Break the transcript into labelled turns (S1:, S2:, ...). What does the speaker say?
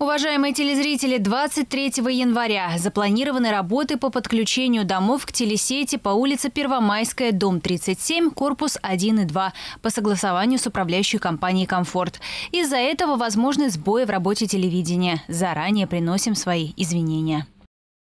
S1: Уважаемые телезрители, 23 января запланированы работы по подключению домов к телесети по улице Первомайская, дом 37, корпус 1 и 2 по согласованию с управляющей компанией «Комфорт». Из-за этого возможны сбои в работе телевидения. Заранее приносим свои извинения.